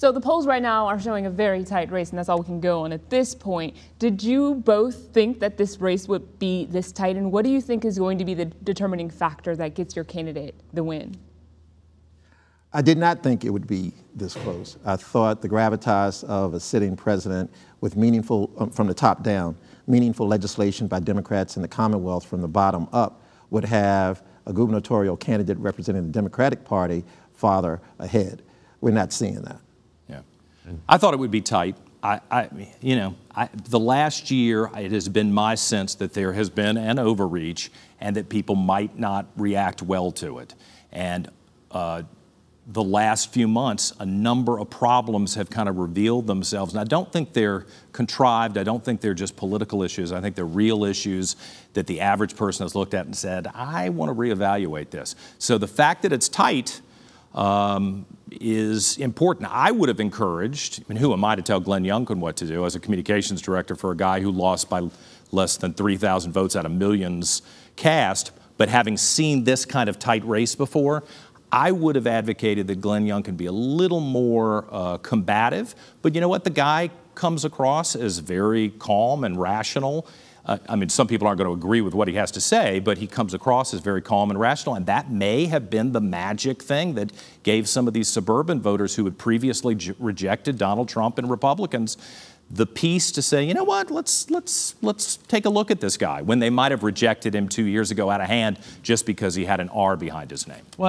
So the polls right now are showing a very tight race, and that's all we can go on at this point. Did you both think that this race would be this tight, and what do you think is going to be the determining factor that gets your candidate the win? I did not think it would be this close. I thought the gravitas of a sitting president with meaningful, um, from the top down, meaningful legislation by Democrats in the Commonwealth from the bottom up would have a gubernatorial candidate representing the Democratic Party farther ahead. We're not seeing that. I thought it would be tight. I, I you know, I, the last year, it has been my sense that there has been an overreach and that people might not react well to it. And uh, the last few months, a number of problems have kind of revealed themselves. And I don't think they're contrived. I don't think they're just political issues. I think they're real issues that the average person has looked at and said, I want to reevaluate this. So the fact that it's tight, um, is important. I would have encouraged, I mean, who am I to tell Glenn Youngkin what to do as a communications director for a guy who lost by less than 3,000 votes out of millions cast, but having seen this kind of tight race before, I would have advocated that Glenn Youngkin be a little more uh, combative, but you know what? The guy comes across as very calm and rational uh, I mean, some people aren't going to agree with what he has to say, but he comes across as very calm and rational. And that may have been the magic thing that gave some of these suburban voters who had previously rejected Donald Trump and Republicans the piece to say, you know what, let's let's let's take a look at this guy when they might have rejected him two years ago out of hand just because he had an R behind his name. Well